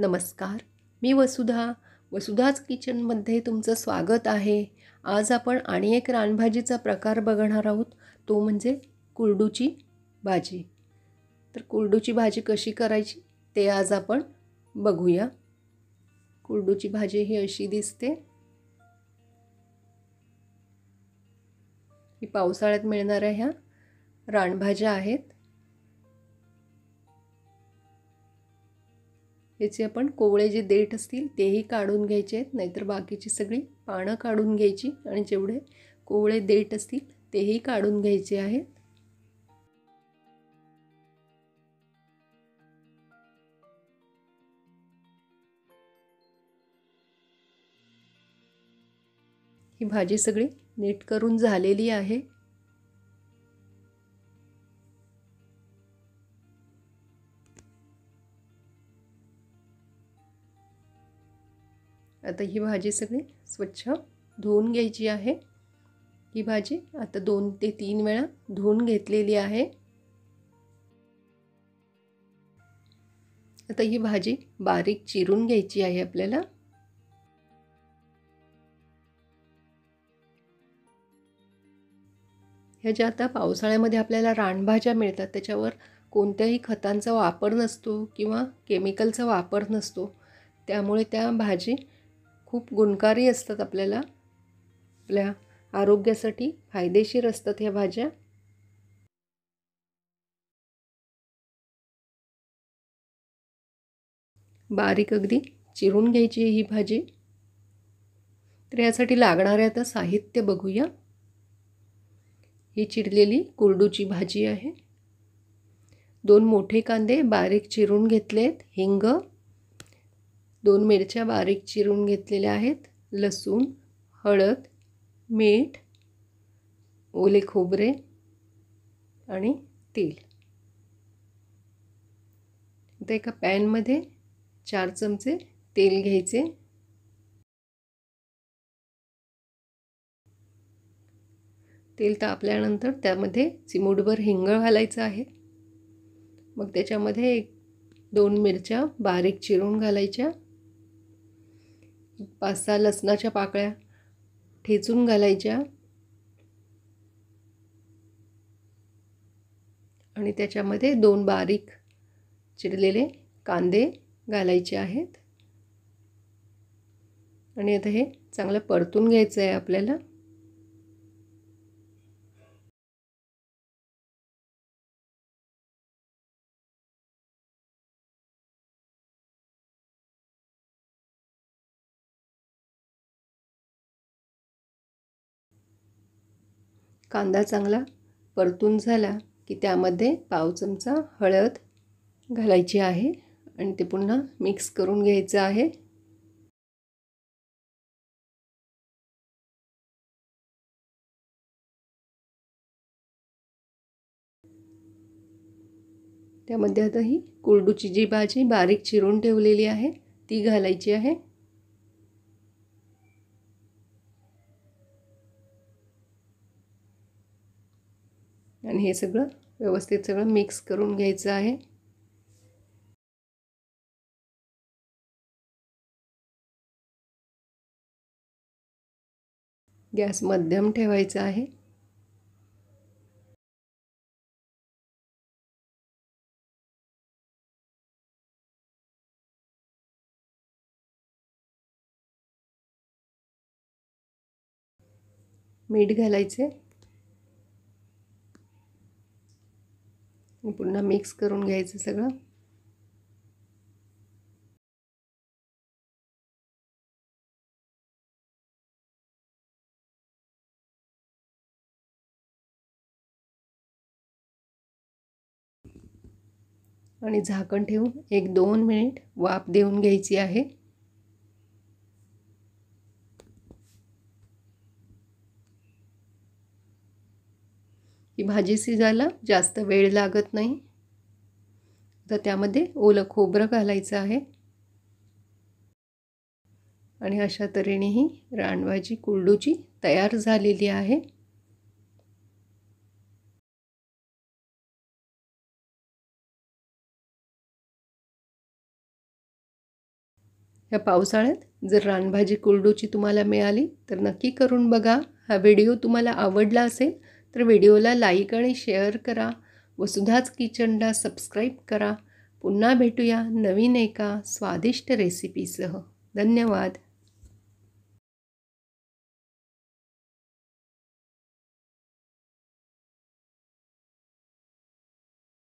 नमस्कार मी वसुधा वसुधाच किचनमध्ये तुमचं स्वागत आहे आज आपण आणि एक रानभाजीचा प्रकार बघणार आहोत तो म्हणजे कुरडूची भाजी तर कुरडूची भाजी कशी करायची ते आज आपण बघूया कुरडूची भाजी ही अशी दिसते ही पावसाळ्यात मिळणाऱ्या ह्या रानभाज्या आहेत याचे आपण कोवळे जे देठ असतील तेही काढून घ्यायचे आहेत नाहीतर बाकीची सगळी पानं काढून घ्यायची आणि जेवढे कोवळे देठ असतील तेही काढून घ्यायचे आहेत ही भाजी सगळी नीट करून झालेली आहे आता ही भाजी सगळी स्वच्छ धुवून घ्यायची आहे ही भाजी आता दोन ते तीन वेळा धुवून घेतलेली आहे आता ही भाजी बारीक चिरून घ्यायची आहे आपल्याला ह्या ज्या आता पावसाळ्यामध्ये आपल्याला रानभाज्या मिळतात त्याच्यावर कोणत्याही खतांचा वापर नसतो किंवा केमिकलचा वापर नसतो त्यामुळे त्या भाजी खूप गुणकारी असतात आपल्याला आपल्या आरोग्यासाठी फायदेशीर असतात ह्या भाज्या बारीक अगदी चिरून घ्यायची ही भाजी तर यासाठी लागणारे आता साहित्य बघूया ही चिरलेली कुरडूची भाजी आहे दोन मोठे कांदे बारीक चिरून घेतलेत हिंग दोन मिरच्या बारीक चिरून घेतलेल्या आहेत लसूण हळद मीठ ओले खोबरे आणि तेल आता एका पॅनमध्ये चार चमचे तेल घ्यायचे तेल तापल्यानंतर त्यामध्ये चिमूटभर हिंगळ घालायचं आहे मग त्याच्यामध्ये एक दोन मिरच्या बारीक चिरून घालायच्या पाच सहा लसणाच्या पाकळ्या ठेचून घालायच्या आणि त्याच्यामध्ये दोन बारीक चिरलेले कांदे घालायचे आहेत आणि आता हे चांगलं परतून घ्यायचं आहे आपल्याला कांदा चांगला परतून झाला की त्यामध्ये पाव चमचा हळद घालायची आहे आणि ते पुन्हा मिक्स करून घ्यायचं आहे त्यामध्ये आता ही कुरडूची जी भाजी बारीक चिरून ठेवलेली आहे ती घालायची आहे आणि हे सगळं व्यवस्थित सगळं मिक्स करून घ्यायचं आहे गॅस मध्यम ठेवायचा आहे मीठ घालायचे पुन्हा मिक्स करून घ्यायचं सगळं आणि झाकण ठेवून एक दोन मिनिट वाफ देऊन घ्यायची आहे ही भाजी शिजायला जास्त वेळ लागत नाही तर त्यामध्ये ओलं खोबरं घालायचं आहे आणि अशा तऱ्हेने ही रानभाजी कुरडूची तयार झालेली आहे या पावसाळ्यात जर रानभाजी कुरडूची तुम्हाला मिळाली तर नक्की करून बघा हा व्हिडिओ तुम्हाला आवडला असेल तर व्हिडिओला लाईक आणि शेअर करा वसुधाच किचनला सबस्क्राईब करा पुन्हा भेटूया नवीन एका स्वादिष्ट रेसिपीसह धन्यवाद